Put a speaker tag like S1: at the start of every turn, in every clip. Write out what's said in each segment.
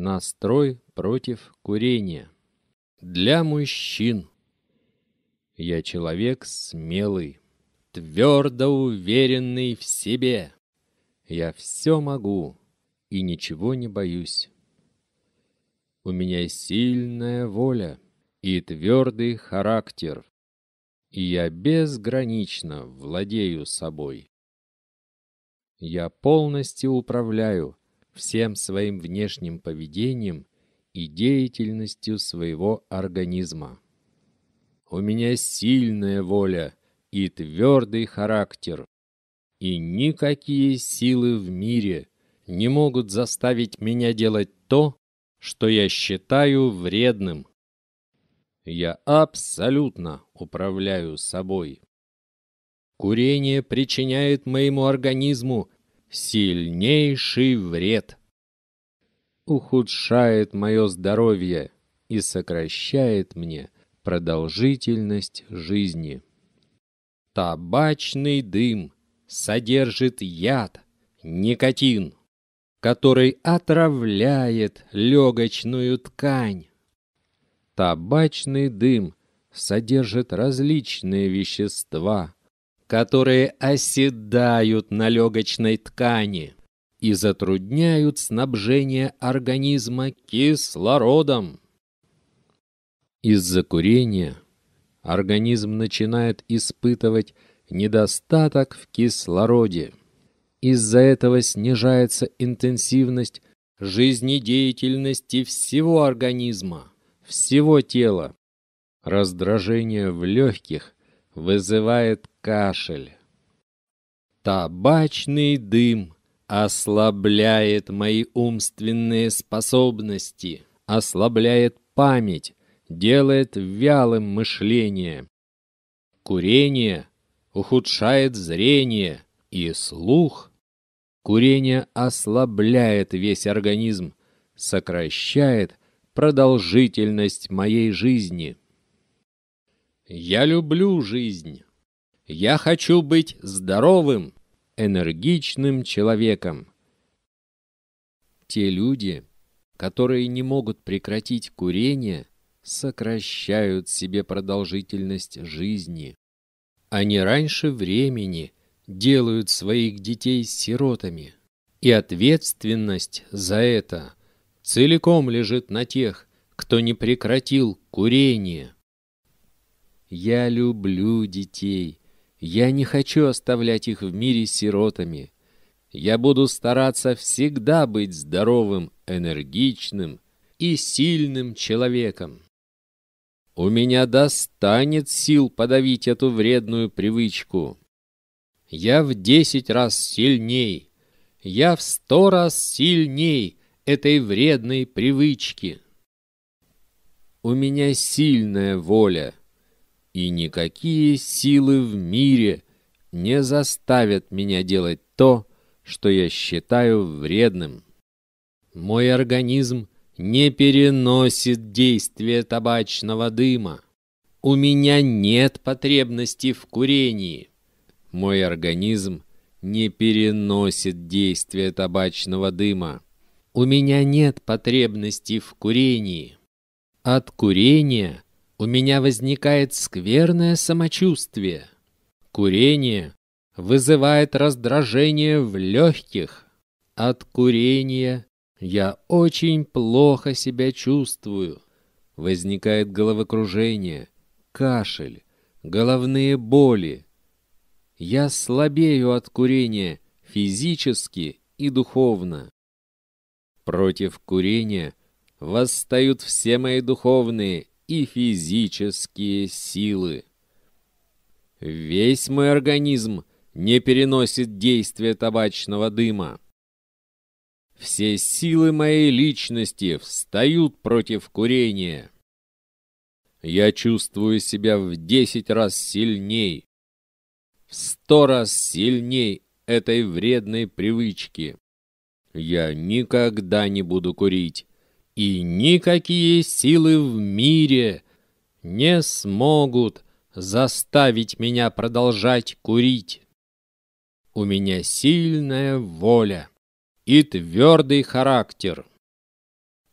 S1: Настрой против курения. Для мужчин. Я человек смелый, твердо уверенный в себе. Я все могу и ничего не боюсь. У меня сильная воля и твердый характер, и я безгранично владею собой. Я полностью управляю всем своим внешним поведением и деятельностью своего организма. У меня сильная воля и твердый характер, и никакие силы в мире не могут заставить меня делать то, что я считаю вредным. Я абсолютно управляю собой. Курение причиняет моему организму сильнейший вред. Ухудшает мое здоровье и сокращает мне продолжительность жизни. Табачный дым содержит яд, никотин, который отравляет легочную ткань. Табачный дым содержит различные вещества, которые оседают на легочной ткани и затрудняют снабжение организма кислородом. Из-за курения организм начинает испытывать недостаток в кислороде. Из-за этого снижается интенсивность жизнедеятельности всего организма, всего тела. Раздражение в легких вызывает кашель. Табачный дым ослабляет мои умственные способности, ослабляет память, делает вялым мышление. Курение ухудшает зрение и слух. Курение ослабляет весь организм, сокращает продолжительность моей жизни. Я люблю жизнь. Я хочу быть здоровым, энергичным человеком. Те люди, которые не могут прекратить курение, сокращают себе продолжительность жизни. Они раньше времени делают своих детей сиротами, и ответственность за это целиком лежит на тех, кто не прекратил курение. Я люблю детей. Я не хочу оставлять их в мире сиротами. Я буду стараться всегда быть здоровым, энергичным и сильным человеком. У меня достанет сил подавить эту вредную привычку. Я в десять раз сильней. Я в сто раз сильней этой вредной привычки. У меня сильная воля и никакие силы в мире не заставят меня делать то, что я считаю вредным. Мой организм не переносит действие табачного дыма. У меня нет потребности в курении. Мой организм не переносит действие табачного дыма. У меня нет потребности в курении. От курения – у меня возникает скверное самочувствие. Курение вызывает раздражение в легких. От курения я очень плохо себя чувствую. Возникает головокружение, кашель, головные боли. Я слабею от курения физически и духовно. Против курения восстают все мои духовные и физические силы. Весь мой организм не переносит действия табачного дыма. Все силы моей личности встают против курения. Я чувствую себя в десять раз сильней, в сто раз сильней этой вредной привычки. Я никогда не буду курить и никакие силы в мире не смогут заставить меня продолжать курить. У меня сильная воля и твердый характер.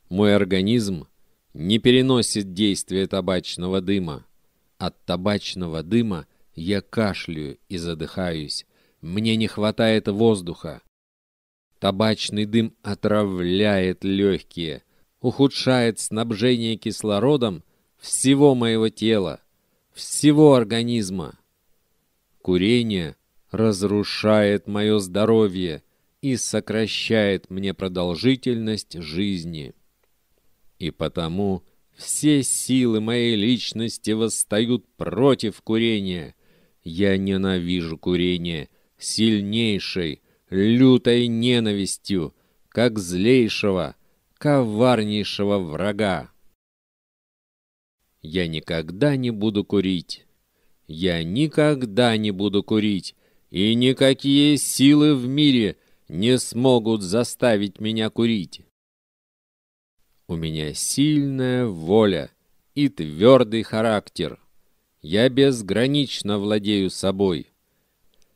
S1: Мой организм не переносит действия табачного дыма. От табачного дыма я кашляю и задыхаюсь. Мне не хватает воздуха. Табачный дым отравляет легкие, ухудшает снабжение кислородом всего моего тела, всего организма. Курение разрушает мое здоровье и сокращает мне продолжительность жизни. И потому все силы моей личности восстают против курения. Я ненавижу курение сильнейшей, лютой ненавистью, как злейшего – коварнейшего врага. Я никогда не буду курить. Я никогда не буду курить, и никакие силы в мире не смогут заставить меня курить. У меня сильная воля и твердый характер. Я безгранично владею собой.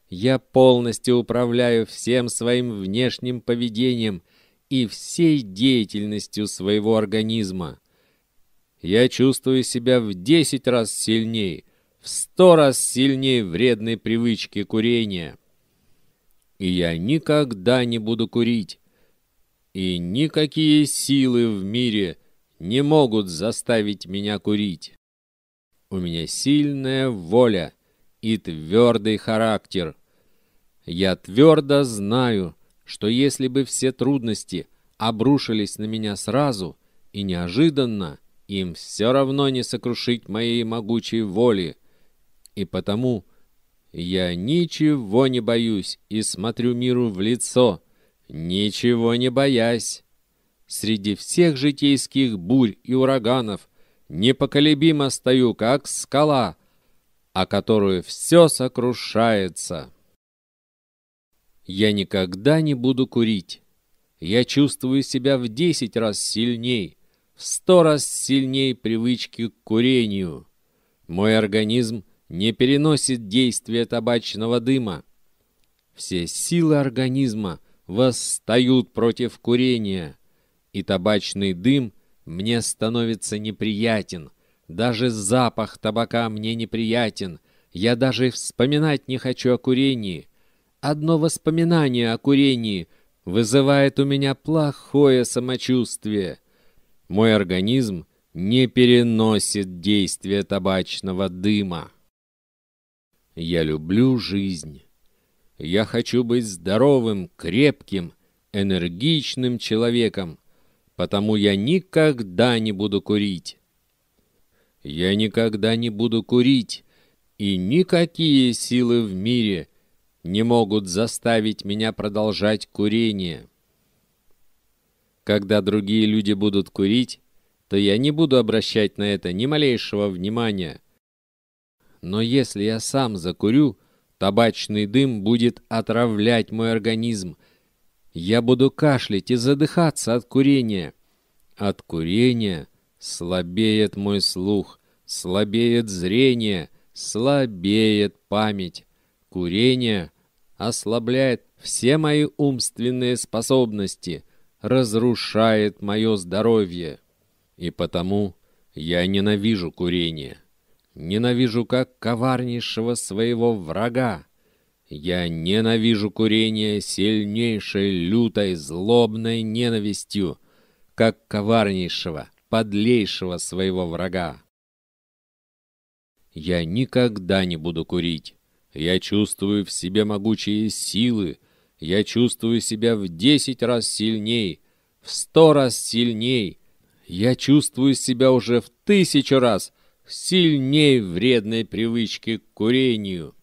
S1: Я полностью управляю всем своим внешним поведением и всей деятельностью своего организма. Я чувствую себя в десять раз сильнее, в сто раз сильнее вредной привычки курения. И я никогда не буду курить. И никакие силы в мире не могут заставить меня курить. У меня сильная воля и твердый характер. Я твердо знаю, что если бы все трудности обрушились на меня сразу и неожиданно, им все равно не сокрушить моей могучей воли. И потому я ничего не боюсь и смотрю миру в лицо, ничего не боясь. Среди всех житейских бурь и ураганов непоколебимо стою, как скала, о которую все сокрушается». Я никогда не буду курить. Я чувствую себя в десять раз сильней, в сто раз сильней привычки к курению. Мой организм не переносит действия табачного дыма. Все силы организма восстают против курения, и табачный дым мне становится неприятен. Даже запах табака мне неприятен. Я даже вспоминать не хочу о курении. Одно воспоминание о курении вызывает у меня плохое самочувствие. Мой организм не переносит действия табачного дыма. Я люблю жизнь. Я хочу быть здоровым, крепким, энергичным человеком, потому я никогда не буду курить. Я никогда не буду курить, и никакие силы в мире не могут заставить меня продолжать курение. Когда другие люди будут курить, то я не буду обращать на это ни малейшего внимания. Но если я сам закурю, табачный дым будет отравлять мой организм. Я буду кашлять и задыхаться от курения. От курения слабеет мой слух, слабеет зрение, слабеет память. Курение ослабляет все мои умственные способности, разрушает мое здоровье. И потому я ненавижу курение. Ненавижу как коварнейшего своего врага. Я ненавижу курение сильнейшей, лютой, злобной ненавистью, как коварнейшего, подлейшего своего врага. Я никогда не буду курить. Я чувствую в себе могучие силы. Я чувствую себя в десять раз сильней, в сто раз сильней. Я чувствую себя уже в тысячу раз сильней вредной привычки к курению.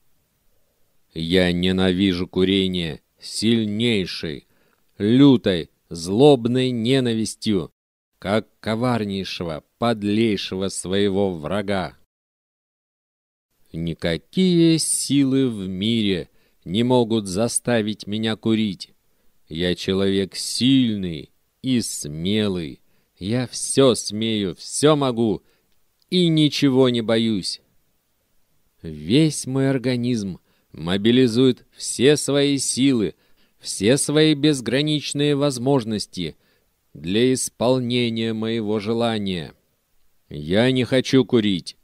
S1: Я ненавижу курение сильнейшей, лютой, злобной ненавистью, как коварнейшего, подлейшего своего врага. Никакие силы в мире не могут заставить меня курить. Я человек сильный и смелый. Я все смею, все могу и ничего не боюсь. Весь мой организм мобилизует все свои силы, все свои безграничные возможности для исполнения моего желания. Я не хочу курить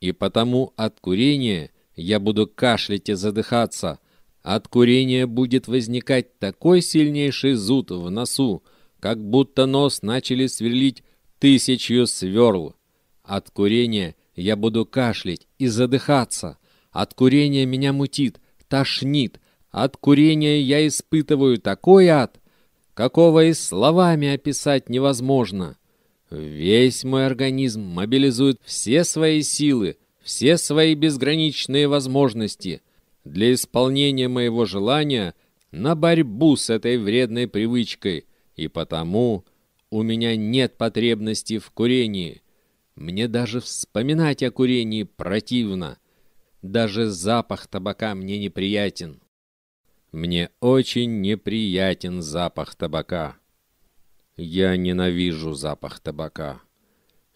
S1: и потому от курения я буду кашлять и задыхаться. От курения будет возникать такой сильнейший зуд в носу, как будто нос начали сверлить тысячью сверл. От курения я буду кашлять и задыхаться. От курения меня мутит, тошнит. От курения я испытываю такой ад, какого и словами описать невозможно. Весь мой организм мобилизует все свои силы, все свои безграничные возможности для исполнения моего желания на борьбу с этой вредной привычкой, и потому у меня нет потребности в курении. Мне даже вспоминать о курении противно. Даже запах табака мне неприятен. Мне очень неприятен запах табака. Я ненавижу запах табака.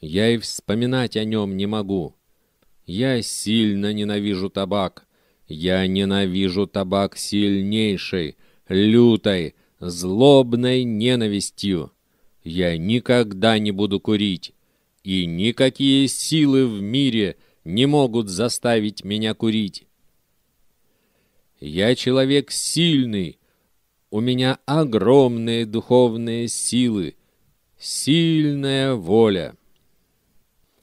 S1: Я и вспоминать о нем не могу. Я сильно ненавижу табак. Я ненавижу табак сильнейшей, лютой, злобной ненавистью. Я никогда не буду курить, и никакие силы в мире не могут заставить меня курить. Я человек сильный, у меня огромные духовные силы, сильная воля.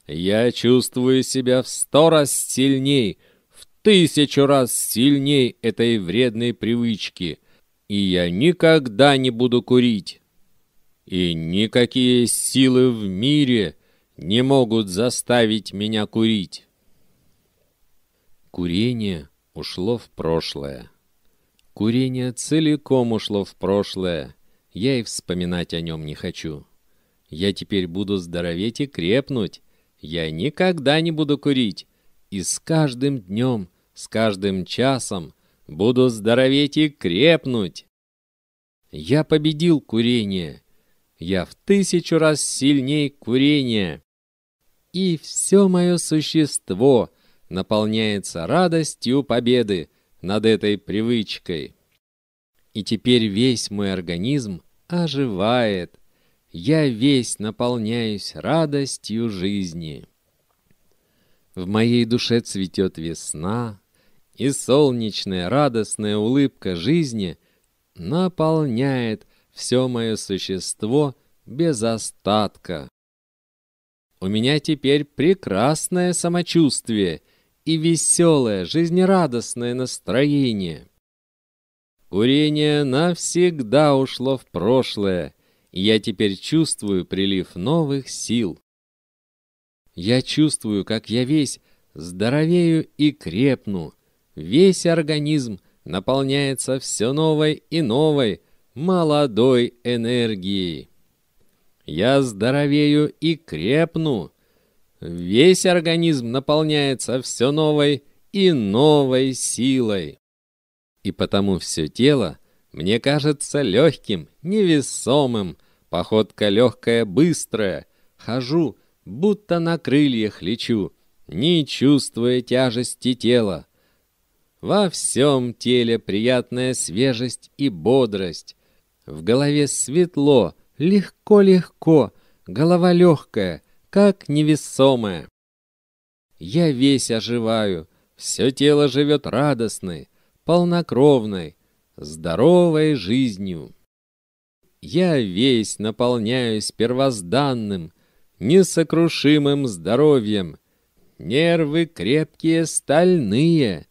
S1: Я чувствую себя в сто раз сильней, в тысячу раз сильней этой вредной привычки, и я никогда не буду курить. И никакие силы в мире не могут заставить меня курить. Курение ушло в прошлое. Курение целиком ушло в прошлое. Я и вспоминать о нем не хочу. Я теперь буду здороветь и крепнуть. Я никогда не буду курить. И с каждым днем, с каждым часом буду здороветь и крепнуть. Я победил курение. Я в тысячу раз сильней курения. И все мое существо наполняется радостью победы, над этой привычкой. И теперь весь мой организм оживает. Я весь наполняюсь радостью жизни. В моей душе цветет весна, и солнечная радостная улыбка жизни наполняет все мое существо без остатка. У меня теперь прекрасное самочувствие — и веселое, жизнерадостное настроение. Курение навсегда ушло в прошлое, и я теперь чувствую прилив новых сил. Я чувствую, как я весь здоровею и крепну, весь организм наполняется все новой и новой, молодой энергией. Я здоровею и крепну, весь организм наполняется все новой и новой силой. И потому все тело мне кажется легким, невесомым, походка легкая, быстрая, хожу, будто на крыльях лечу, не чувствуя тяжести тела. Во всем теле приятная свежесть и бодрость. В голове светло, легко-легко, голова легкая — как невесомое. Я весь оживаю, все тело живет радостной, полнокровной, здоровой жизнью. Я весь наполняюсь первозданным, несокрушимым здоровьем. Нервы крепкие, стальные.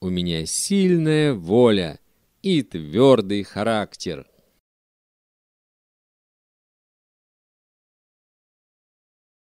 S1: У меня сильная воля и твердый характер.